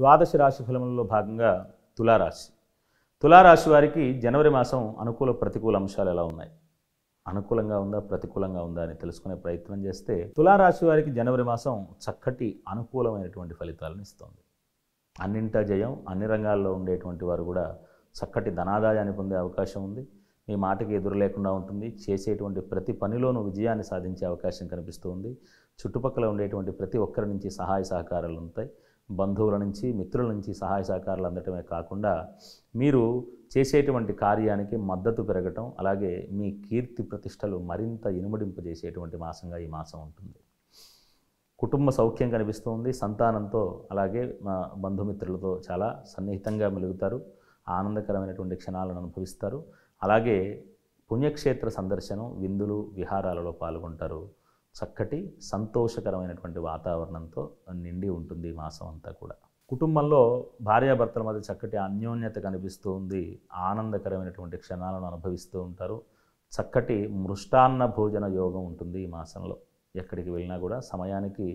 ద్వాదశ రాశి ఫలములలో భాగంగా తులారాశి తులారాశి వారికి జనవరి మాసం అనుకూల ప్రతికూల అంశాలు ఎలా ఉన్నాయి అనుకూలంగా ఉందా ప్రతికూలంగా ఉందా అని తెలుసుకునే ప్రయత్నం చేస్తే తులారాశి వారికి జనవరి మాసం చక్కటి అనుకూలమైనటువంటి ఫలితాలను ఇస్తుంది అన్నింటా జయం అన్ని రంగాల్లో ఉండేటువంటి వారు కూడా చక్కటి ధనాదాయాన్ని పొందే అవకాశం ఉంది మీ మాటకి ఎదురు లేకుండా ఉంటుంది చేసేటువంటి ప్రతి పనిలోనూ విజయాన్ని సాధించే అవకాశం కనిపిస్తుంది చుట్టుపక్కల ఉండేటువంటి ప్రతి ఒక్కరి నుంచి సహాయ సహకారాలు ఉంటాయి బంధువుల నుంచి మిత్రుల నుంచి సహాయ సహకారాలు అందటమే కాకుండా మీరు చేసేటువంటి కార్యానికి మద్దతు పెరగటం అలాగే మీ కీర్తి ప్రతిష్టలు మరింత ఇనుమడింపజేసేటువంటి మాసంగా ఈ మాసం ఉంటుంది కుటుంబ సౌఖ్యం కనిపిస్తుంది సంతానంతో అలాగే మా బంధుమిత్రులతో చాలా సన్నిహితంగా మెలుగుతారు ఆనందకరమైనటువంటి క్షణాలను అనుభవిస్తారు అలాగే పుణ్యక్షేత్ర సందర్శనం విందులు విహారాలలో పాల్గొంటారు చక్కటి సంతోషకరమైనటువంటి వాతావరణంతో నిండి ఉంటుంది మాసం అంతా కూడా కుటుంబంలో భార్యాభర్తల మధ్య చక్కటి అన్యోన్యత కనిపిస్తూ ఉంది ఆనందకరమైనటువంటి క్షణాలను అనుభవిస్తూ ఉంటారు చక్కటి మృష్టాన్న భోజన యోగం ఉంటుంది ఈ మాసంలో ఎక్కడికి వెళ్ళినా కూడా సమయానికి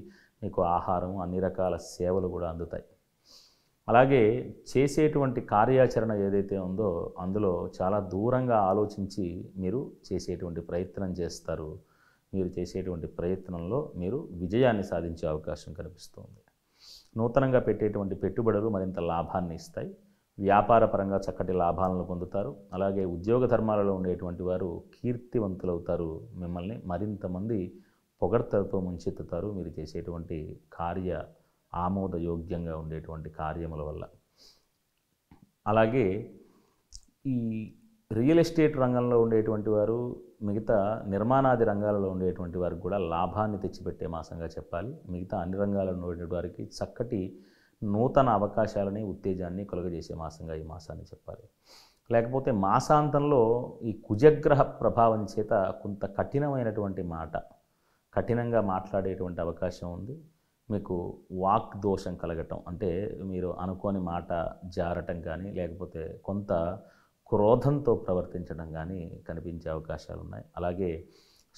మీకు ఆహారం అన్ని రకాల సేవలు కూడా అందుతాయి అలాగే చేసేటువంటి కార్యాచరణ ఏదైతే ఉందో అందులో చాలా దూరంగా ఆలోచించి మీరు చేసేటువంటి ప్రయత్నం చేస్తారు మీరు చేసేటువంటి ప్రయత్నంలో మీరు విజయాన్ని సాధించే అవకాశం కనిపిస్తుంది నూతనంగా పెట్టేటువంటి పెట్టుబడులు మరింత లాభాన్ని ఇస్తాయి వ్యాపార పరంగా చక్కటి లాభాలను పొందుతారు అలాగే ఉద్యోగ ధర్మాలలో ఉండేటువంటి వారు కీర్తివంతులవుతారు మిమ్మల్ని మరింత మంది పొగడ్తలతో ముంచెత్తుతారు మీరు చేసేటువంటి కార్య ఆమోదయోగ్యంగా ఉండేటువంటి కార్యముల వల్ల అలాగే ఈ రియల్ ఎస్టేట్ రంగంలో ఉండేటువంటి వారు మిగతా నిర్మాణాది రంగాలలో ఉండేటువంటి వారికి కూడా లాభాన్ని తెచ్చిపెట్టే మాసంగా చెప్పాలి మిగతా అన్ని రంగాలలో ఉండేటువంటి వారికి చక్కటి నూతన అవకాశాలని ఉత్తేజాన్ని కలుగజేసే మాసంగా ఈ మాసాన్ని చెప్పాలి లేకపోతే మాసాంతంలో ఈ కుజగ్రహ ప్రభావం చేత కొంత కఠినమైనటువంటి మాట కఠినంగా మాట్లాడేటువంటి అవకాశం ఉంది మీకు వాక్ దోషం కలగటం అంటే మీరు అనుకోని మాట జారటం కానీ లేకపోతే కొంత క్రోధంతో ప్రవర్తించడం కానీ కనిపించే అవకాశాలు ఉన్నాయి అలాగే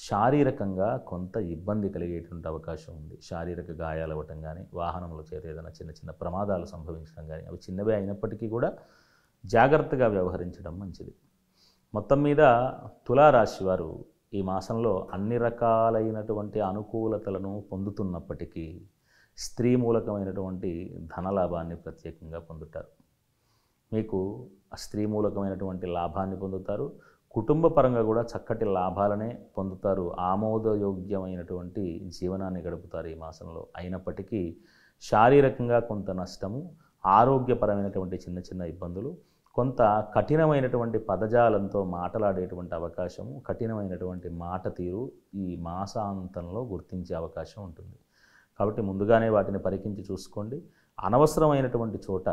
శారీరకంగా కొంత ఇబ్బంది కలిగేటువంటి అవకాశం ఉంది శారీరక గాయాలు అవ్వటం కానీ వాహనంలో చేత ఏదైనా చిన్న చిన్న ప్రమాదాలు సంభవించడం కానీ అవి చిన్నవే అయినప్పటికీ కూడా జాగ్రత్తగా వ్యవహరించడం మంచిది మొత్తం మీద తులారాశి వారు ఈ మాసంలో అన్ని రకాలైనటువంటి అనుకూలతలను పొందుతున్నప్పటికీ స్త్రీ మూలకమైనటువంటి ధనలాభాన్ని ప్రత్యేకంగా పొందుతారు మీకు స్త్రీ మూలకమైనటువంటి లాభాన్ని పొందుతారు కుటుంబ పరంగా కూడా చక్కటి లాభాలనే పొందుతారు ఆమోదయోగ్యమైనటువంటి జీవనాన్ని గడుపుతారు ఈ మాసంలో అయినప్పటికీ శారీరకంగా కొంత నష్టము ఆరోగ్యపరమైనటువంటి చిన్న చిన్న ఇబ్బందులు కొంత కఠినమైనటువంటి పదజాలంతో మాటలాడేటువంటి అవకాశము కఠినమైనటువంటి మాట తీరు ఈ మాసాంతంలో గుర్తించే అవకాశం ఉంటుంది కాబట్టి ముందుగానే వాటిని పరికించి చూసుకోండి అనవసరమైనటువంటి చోట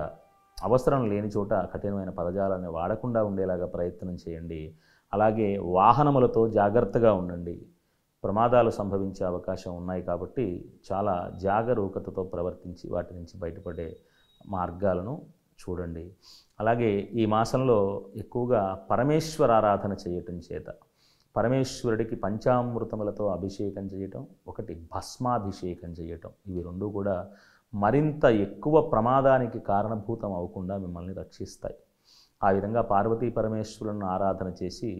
అవసరం లేని చోట కఠినమైన పదజాలాన్ని వాడకుండా ఉండేలాగా ప్రయత్నం చేయండి అలాగే వాహనములతో జాగ్రత్తగా ఉండండి ప్రమాదాలు సంభవించే అవకాశం ఉన్నాయి కాబట్టి చాలా జాగరూకతతో ప్రవర్తించి వాటి నుంచి బయటపడే మార్గాలను చూడండి అలాగే ఈ మాసంలో ఎక్కువగా పరమేశ్వర ఆరాధన చేయటం చేత పరమేశ్వరుడికి పంచామృతములతో అభిషేకం చేయటం ఒకటి భస్మాభిషేకం చేయటం ఇవి రెండు కూడా మరింత ఎక్కువ ప్రమాదానికి కారణభూతం అవ్వకుండా మిమ్మల్ని రక్షిస్తాయి ఆ విధంగా పార్వతీ పరమేశ్వరులను ఆరాధన చేసి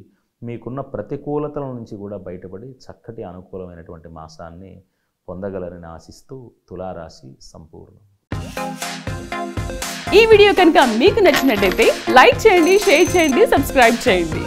మీకున్న ప్రతికూలతల నుంచి కూడా బయటపడి చక్కటి అనుకూలమైనటువంటి మాసాన్ని పొందగలరని ఆశిస్తూ తులారాశి సంపూర్ణం ఈ వీడియో కనుక మీకు నచ్చినట్టయితే లైక్ చేయండి షేర్ చేయండి సబ్స్క్రైబ్ చేయండి